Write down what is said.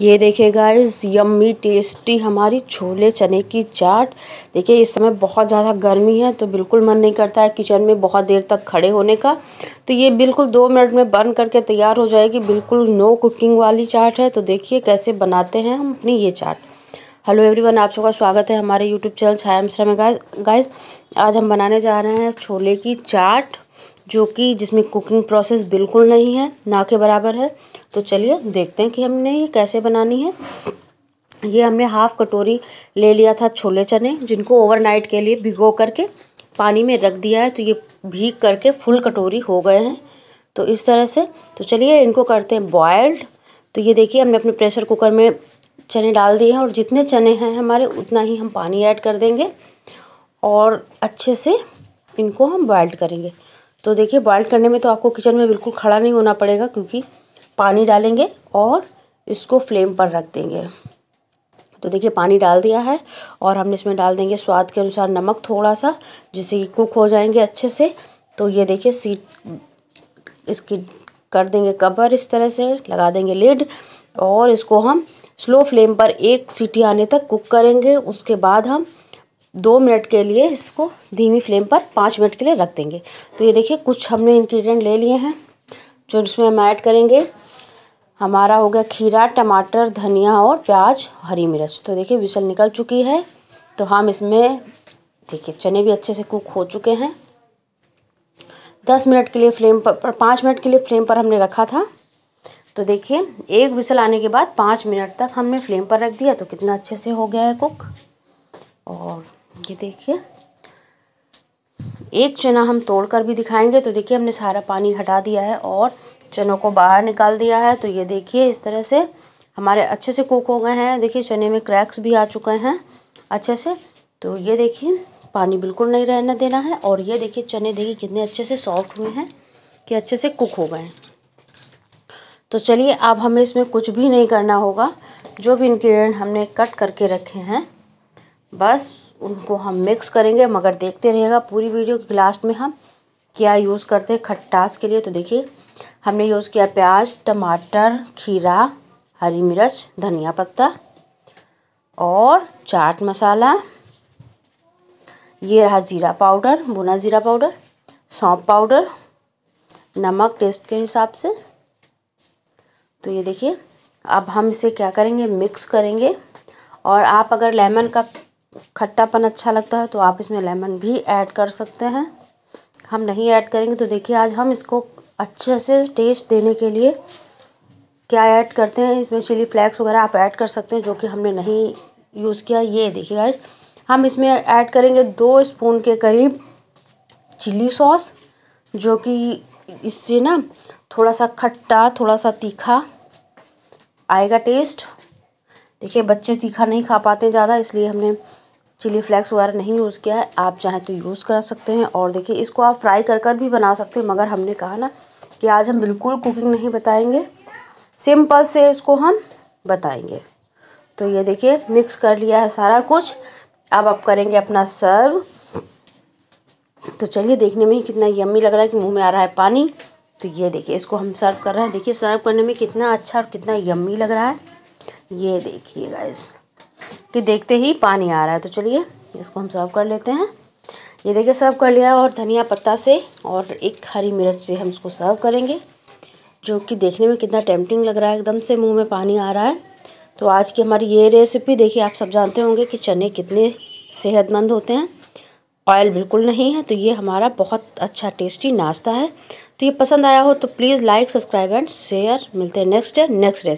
ये देखिए guys yummy tasty हमारी छोले चने की चाट देखिए इस समय बहुत ज़्यादा गर्मी है तो बिल्कुल मन नहीं करता है किचन में बहुत देर तक खड़े होने का तो ये बिल्कुल दो मिनट में बर्न करके तैयार हो जाएगी बिल्कुल नो कुकिंग वाली चाट है तो देखिए कैसे बनाते हैं हम अपनी ये चाट हेलो एवरीवन आप सबका स्वागत है हमारे यूट्यूब चैनल छाया मिश्रा में गाइस गाइस आज हम बनाने जा रहे हैं छोले की चाट जो कि जिसमें कुकिंग प्रोसेस बिल्कुल नहीं है ना के बराबर है तो चलिए देखते हैं कि हमने ये कैसे बनानी है ये हमने हाफ़ कटोरी ले लिया था छोले चने जिनको ओवरनाइट के लिए भिगो करके पानी में रख दिया है तो ये भीग करके फुल कटोरी हो गए हैं तो इस तरह से तो चलिए इनको करते हैं बॉयल्ड तो ये देखिए हमने अपने प्रेशर कुकर में चने डाल दिए हैं और जितने चने हैं हमारे उतना ही हम पानी ऐड कर देंगे और अच्छे से इनको हम बॉइल्ड करेंगे तो देखिए बॉइल्ड करने में तो आपको किचन में बिल्कुल खड़ा नहीं होना पड़ेगा क्योंकि पानी डालेंगे और इसको फ्लेम पर रख देंगे तो देखिए पानी डाल दिया है और हमने इसमें डाल देंगे स्वाद के अनुसार नमक थोड़ा सा जिससे कि कुक हो जाएंगे अच्छे से तो ये देखिए सीट इसकी कर देंगे कवर इस तरह से लगा देंगे लिड और इसको हम स्लो फ्लेम पर एक सीटी आने तक कुक करेंगे उसके बाद हम दो मिनट के लिए इसको धीमी फ्लेम पर पाँच मिनट के लिए रख देंगे तो ये देखिए कुछ हमने इन्ग्रीडियंट ले लिए हैं जो इसमें हम ऐड करेंगे हमारा हो गया खीरा टमाटर धनिया और प्याज हरी मिर्च तो देखिए विसल निकल चुकी है तो हम इसमें देखिए चने भी अच्छे से कुक हो चुके हैं दस मिनट के लिए फ्लेम पर पाँच मिनट के लिए फ्लेम पर हमने रखा था तो देखिए एक विसल आने के बाद पाँच मिनट तक हमने फ्लेम पर रख दिया तो कितना अच्छे से हो गया है कुक और ये देखिए एक चना हम तोड़कर भी दिखाएंगे तो देखिए हमने सारा पानी हटा दिया है और चनों को बाहर निकाल दिया है तो ये देखिए इस तरह से हमारे अच्छे से कुक हो गए हैं देखिए चने में क्रैक्स भी आ चुके हैं अच्छे से तो ये देखिए पानी बिल्कुल नहीं रहने देना है और ये देखिए चने देखिए कितने अच्छे से सॉफ्ट हुए हैं कि अच्छे से कुक हो गए हैं तो चलिए अब हमें इसमें कुछ भी नहीं करना होगा जो भी इन्ग्रीडियंट हमने कट करके रखे हैं बस उनको हम मिक्स करेंगे मगर देखते रहेगा पूरी वीडियो के लास्ट में हम क्या यूज़ करते हैं खट्टास के लिए तो देखिए हमने यूज़ किया प्याज टमाटर खीरा हरी मिर्च धनिया पत्ता और चाट मसाला ये रहा ज़ीरा पाउडर भुना ज़ीरा पाउडर सौंप पाउडर नमक टेस्ट के हिसाब से तो ये देखिए अब हम इसे क्या करेंगे मिक्स करेंगे और आप अगर लेमन का खट्टापन अच्छा लगता है तो आप इसमें लेमन भी ऐड कर सकते हैं हम नहीं ऐड करेंगे तो देखिए आज हम इसको अच्छे से टेस्ट देने के लिए क्या ऐड करते हैं इसमें चिली फ्लेक्स वगैरह आप ऐड कर सकते हैं जो कि हमने नहीं यूज़ किया ये देखिए गाइज हम इसमें ऐड करेंगे दो स्पून के करीब चिली सॉस जो कि इससे ना थोड़ा सा खट्टा थोड़ा सा तीखा आएगा टेस्ट देखिए बच्चे तीखा नहीं खा पाते ज़्यादा इसलिए हमने चिली फ्लेक्स वगैरह नहीं यूज़ किया है आप चाहें तो यूज़ कर सकते हैं और देखिए इसको आप फ्राई कर कर भी बना सकते हैं मगर हमने कहा ना कि आज हम बिल्कुल कुकिंग नहीं बताएंगे सिंपल से इसको हम बताएंगे तो ये देखिए मिक्स कर लिया है सारा कुछ अब आप करेंगे अपना सर्व तो चलिए देखने में ही कितना यम्मी लग रहा है कि मुँह में आ रहा है पानी तो ये देखिए इसको हम सर्व कर रहे हैं देखिए सर्व करने में कितना अच्छा और कितना यम्मी लग रहा है ये देखिए गाइस कि देखते ही पानी आ रहा है तो चलिए इसको हम सर्व कर लेते हैं ये देखिए सर्व कर लिया और धनिया पत्ता से और एक हरी मिर्च से हम इसको सर्व करेंगे जो कि देखने में कितना टेम्पटिंग लग रहा है एकदम से मुँह में पानी आ रहा है तो आज की हमारी ये रेसिपी देखिए आप सब जानते होंगे कि चने कितने सेहतमंद होते हैं ऑयल बिल्कुल नहीं है तो ये हमारा बहुत अच्छा टेस्टी नाश्ता है तो ये पसंद आया हो तो please like subscribe and share मिलते हैं नेक्स्ट नेक्स्ट रेसिपी